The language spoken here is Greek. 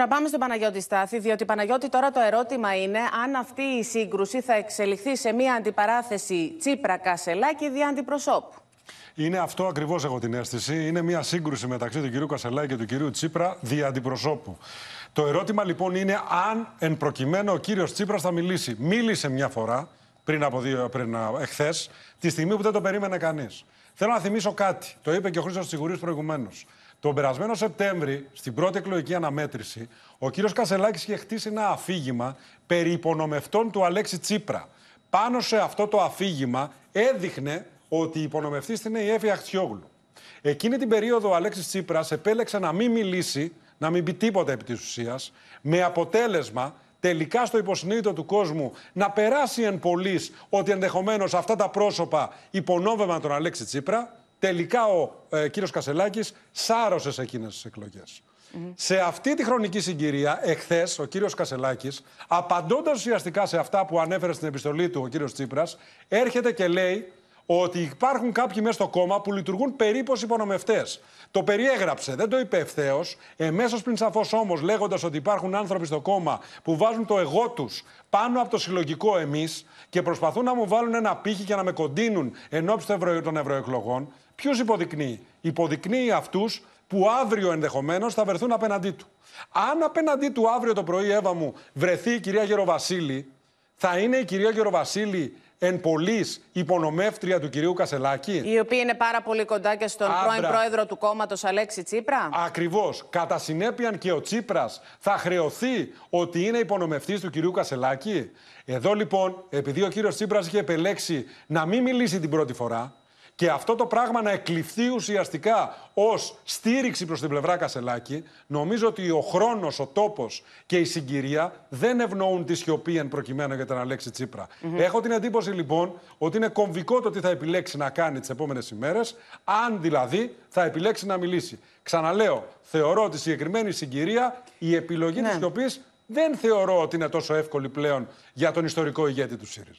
Να πάμε στον Παναγιώτη Στάθη, διότι Παναγιώτη τώρα το ερώτημα είναι αν αυτή η σύγκρουση θα εξελιχθεί σε μια αντιπαράθεση Τσίπρα-Κασελάκη δια αντιπροσώπου. Είναι αυτό ακριβώς, έχω την αίσθηση. Είναι μια σύγκρουση μεταξύ του κυρίου Κασελάκη και του κυρίου Τσίπρα δια αντιπροσώπου. Το ερώτημα λοιπόν είναι αν εν προκειμένου ο κύριος Τσίπρας θα μιλήσει. Μίλησε μια φορά πριν από δύο, πριν εχθές, τη στιγμή που δεν το περίμενε κανείς. Θέλω να θυμίσω κάτι. Το είπε και ο Χρήστος Τσιγουρή προηγουμένως. Τον περασμένο Σεπτέμβρη, στην πρώτη εκλογική αναμέτρηση, ο κύριος Κασελάκης είχε χτίσει ένα αφήγημα περί υπονομευτών του Αλέξη Τσίπρα. Πάνω σε αυτό το αφήγημα έδειχνε ότι η υπονομευτής είναι η Εύη Αχτιόγλου. Εκείνη την περίοδο ο Αλέξης Τσίπρας επέλεξε να μην μιλήσει, να μην πει τίποτα επί της ουσίας με αποτέλεσμα τελικά στο υποσυνείδητο του κόσμου να περάσει εν πολλής ότι ενδεχομένως αυτά τα πρόσωπα υπονόμευαν τον Αλέξη Τσίπρα, τελικά ο ε, κύριος Κασελάκης σάρωσες σε εκείνες τις εκλογε Σε αυτή τη χρονική συγκυρία, εχθές, ο κύριος Κασελάκης, απαντώντας ουσιαστικά σε αυτά που ανέφερε στην επιστολή του ο κύριος Τσίπρας, έρχεται και λέει ότι υπάρχουν κάποιοι μέσα στο κόμμα που λειτουργούν περίπου ως υπονομευτές. Το περιέγραψε, δεν το είπε ευθέως. Εμέσως πριν σαφώς όμως, λέγοντας ότι υπάρχουν άνθρωποι στο κόμμα που βάζουν το εγώ τους πάνω από το συλλογικό εμείς και προσπαθούν να μου βάλουν ένα πύχη και να με κοντίνουν εν ώψη των ευρωεκλογών, ποιου υποδεικνύει. Υποδεικνύει αυτούς που αύριο ενδεχομένως θα βρεθούν απέναντί του. Αν απέναντί του αύριο το πρωί, Εύα μου, βρεθεί η κυρία Γεροβασίλη, θα είναι η κυρία Γεροβασίλη εν πολλής υπονομεύτρια του κυρίου Κασελάκη. Η οποία είναι πάρα πολύ κοντά και στον πρώην πρόεδρο του κόμματος Αλέξη Τσίπρα. Ακριβώς. Κατά συνέπεια και ο Τσίπρας θα χρεωθεί ότι είναι υπονομευτής του κυρίου Κασελάκη. Εδώ λοιπόν, επειδή ο κύριος Τσίπρας είχε επελέξει να μην μιλήσει την πρώτη φορά, και αυτό το πράγμα να εκλειφθεί ουσιαστικά ως στήριξη προς την πλευρά Κασελάκη, νομίζω ότι ο χρόνος, ο τόπος και η συγκυρία δεν ευνοούν τη σιωπή εν προκειμένου για τον Αλέξη Έχω την εντύπωση λοιπόν ότι είναι κομβικό το τι θα επιλέξει να κάνει τις επόμενες ημέρες, αν δηλαδή θα επιλέξει να μιλήσει. Ξαναλέω, θεωρώ ότι συγκεκριμένη συγκυρία η επιλογή ναι. τη σιωπής δεν θεωρώ ότι είναι τόσο εύκολη πλέον για τον ιστορικό ηγέτη του ΣΥΡΙΖΑ.